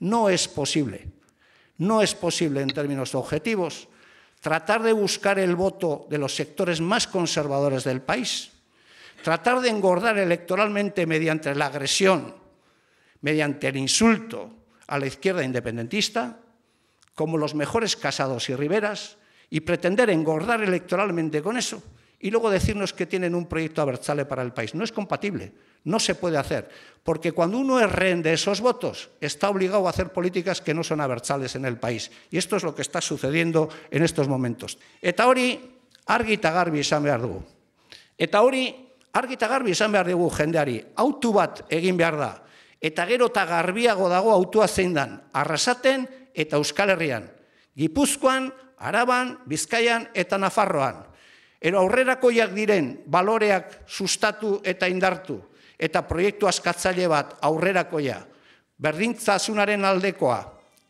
No es posible, no es posible en términos objetivos tratar de buscar el voto de los sectores más conservadores del país, tratar de engordar electoralmente mediante la agresión, mediante el insulto a la izquierda independentista, como los mejores casados y riberas, y pretender engordar electoralmente con eso y luego decirnos que tienen un proyecto abertzale para el país. No es compatible, no se puede hacer, porque cuando uno es rehén de esos votos, está obligado a hacer políticas que no son abertzales en el país. Y esto es lo que está sucediendo en estos momentos. Eta hori, argi eta garbi izan behar dugu. Eta hori, argi eta garbi izan behar dugu jendeari, autu bat egin behar da, eta gero eta garbiago dago autua zein dan, arrasaten eta euskal herrian. Gipuzkoan, araban, bizkaian eta nafarroan. Ero aurrerakoiak diren baloreak sustatu eta indartu, eta proiektu askatzaile bat aurrerakoia, berdintzasunaren aldekoa,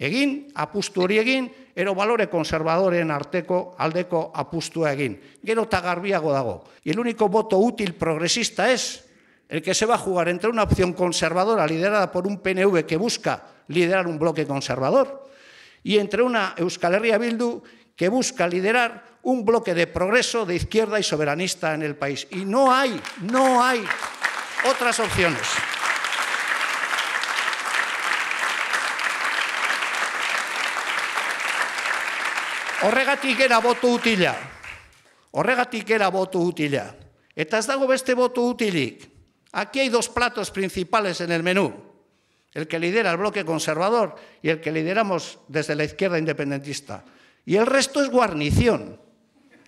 egin, apustu hori egin, ero balore konservadoren arteko aldeko apustua egin. Gero eta garbiago dago. El uniko boto útil progresista ez, el que se va a jugar entre una opción conservadora liderada por un PNV que busca liderar un bloque conservador y entre una Euskal Herria Bildu que busca liderar un bloque de progreso, de izquierda y soberanista en el país. Y no hay, no hay otras opciones. Horregatik era voto utila. Horregatik era voto útil Eta ez dago beste voto utilik. Aquí hay dos platos principales en el menú. El que lidera el bloque conservador y el que lideramos desde la izquierda independentista. Y el resto es guarnición.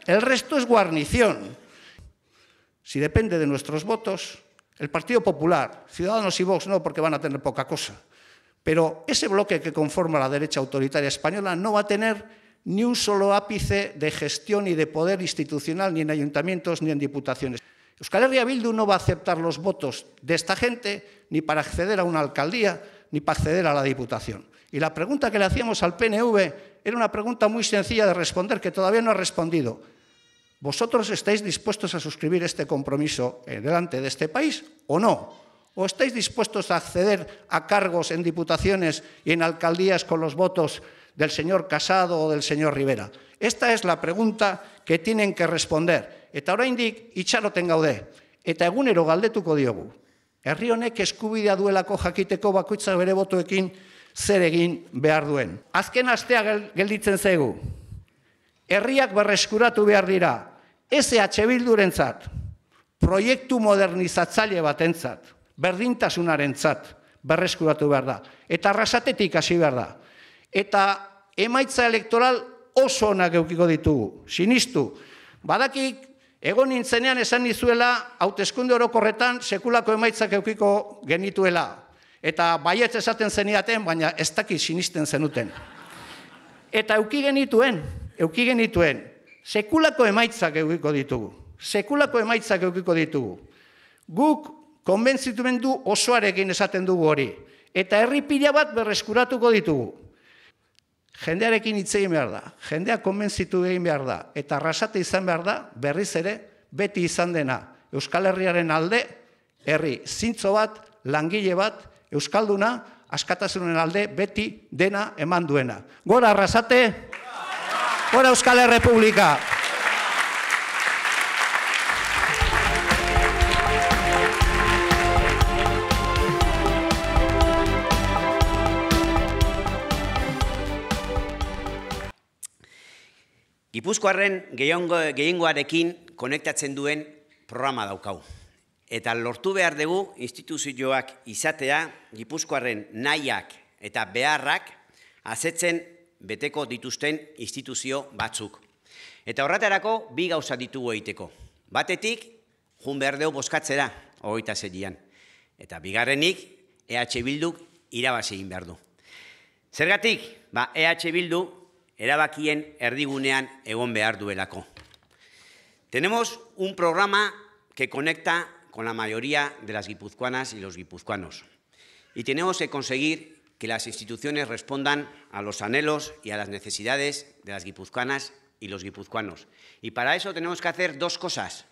El resto es guarnición. Si depende de nuestros votos, el Partido Popular, Ciudadanos y Vox no, porque van a tener poca cosa. Pero ese bloque que conforma la derecha autoritaria española no va a tener ni un solo ápice de gestión y de poder institucional ni en ayuntamientos ni en diputaciones. Euskal Herria Bildu no va a aceptar los votos de esta gente ni para acceder a una alcaldía ni para acceder a la diputación. Y la pregunta que le hacíamos al PNV era una pregunta muy sencilla de responder que todavía no ha respondido. ¿Vosotros estáis dispuestos a suscribir este compromiso eh, delante de este país o no? ¿O estáis dispuestos a acceder a cargos en diputaciones y en alcaldías con los votos del señor Casado o del señor Rivera? Esta es la pregunta que tienen que responder. Eta oraindik itxaroten gaude. Eta egunero galdetuko diogu. Herri honek eskubidea duelako jakiteko bakoitza bere botoekin zer egin behar duen. Azken astea gelditzen zaigu. herriak berreskuratu behar dira, ez EH Bildurentzat, proiektu modernizatzaile batentzat, berdintasunarentzat berreskuratu behar da. Eta arrasatetik hasi behar da. Eta emaitza elektoral oso onak eukiko ditugu, sinistu. Badakik, egon nintzenean esan nizuela, eskunde orokorretan sekulako emaitzak eukiko genituela. Eta baiet esaten zeniaten, baina ez dakit sinisten zenuten. Eta eukigen genituen, Eukigen dituen, sekulako emaitzak eukiko ditugu. Sekulako emaitzak eukiko ditugu. Guk konbentzitumen du osoarekin esaten dugu hori. Eta herri pila bat berreskuratuko ditugu. Jendearekin hitz egin behar da, jendea konbentzitu egin behar da, eta arrasate izan behar da, berriz ere, beti izan dena. Euskal Herriaren alde, herri zintzo bat, langile bat, Euskalduna, askatasunen alde, beti dena eman duena. Gora, arrasate? Hora Euskal Herrepublika! Gipuzkoarren gehiongo, konektatzen duen programa daukau. Eta lortu behar dugu instituzioak izatea Gipuzkoarren nahiak eta beharrak azetzen beteko dituzten instituzio batzuk. Eta horretarako, bi gauza ditugu egiteko. Batetik, jun behar deu boskatzera, hogeita zedian. Eta bigarrenik, EH Bildu irabazi egin behar du. Zergatik, ba, EH Bildu erabakien erdigunean egon behar duelako. Tenemos un programa que conecta con la mayoría de las guipuzcoanas y los guipuzcoanos. Y tenemos que conseguir que las instituciones respondan a los anhelos y a las necesidades de las guipuzcoanas y los guipuzcoanos. Y para eso tenemos que hacer dos cosas.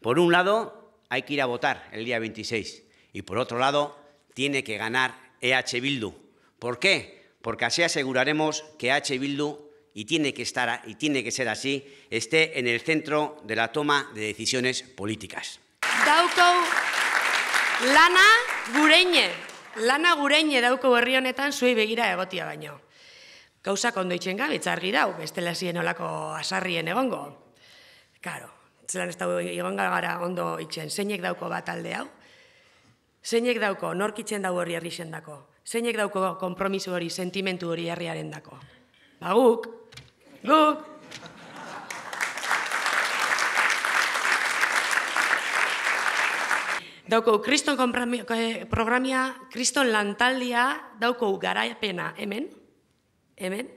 Por un lado, hay que ir a votar el día 26 y por otro lado, tiene que ganar EH Bildu. ¿Por qué? Porque así aseguraremos que EH Bildu y tiene que estar y tiene que ser así, esté en el centro de la toma de decisiones políticas. lana lana gurein edauko berri honetan zuei begira egotia baino. Gauzak ondo itxen gabe, txargi dau, bestela ziren olako asarrien egongo. Karo, zelan ez da egonga gara ondo itxen, zeinek dauko bat alde hau? Zeinek dauko, nork itxen dau herri dako? Zeinek dauko kompromiso hori, sentimentu hori herriaren dako? Ba guk, dauko kriston programia, kriston lantaldia dauko garaiapena hemen, hemen,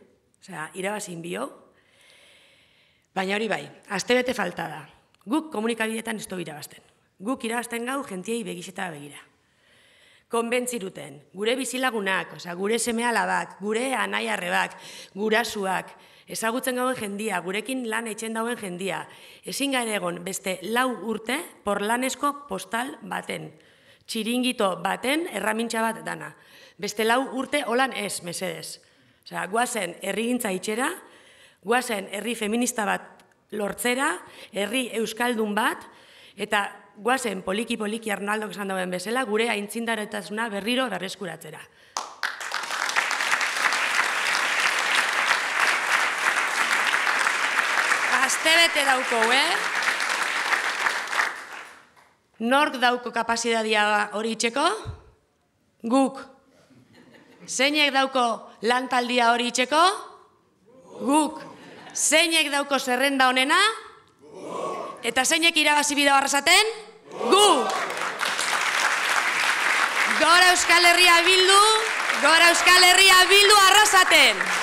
osea, irabazin bio, baina hori bai, azte bete falta da. Guk komunikabidetan ez irabazten. Guk irabazten gau jentiei begiseta begira. Konbentziruten, gure bizilagunak, osea, gure semea labak, gure anaiarrebak, gurasuak, ezagutzen gauen jendia, gurekin lan etxen dauen jendia, ezin gaire egon beste lau urte por lanesko postal baten, txiringito baten erramintxa bat dana. Beste lau urte holan ez, mesedez. Osea, guazen herri gintza itxera, guazen herri feminista bat lortzera, herri euskaldun bat, eta guazen poliki-poliki Arnaldok esan dauen bezala, gure aintzindaretasuna berriro berreskuratzera. astebete dauko, eh? Nork dauko kapazidadia hori itxeko? Guk. Zeinek dauko lantaldia hori itxeko? Guk. Zeinek dauko zerrenda honena? Eta zeinek irabazi bida barrazaten? Guk. Gora Euskal Herria bildu, gora Euskal Herria bildu arrasaten.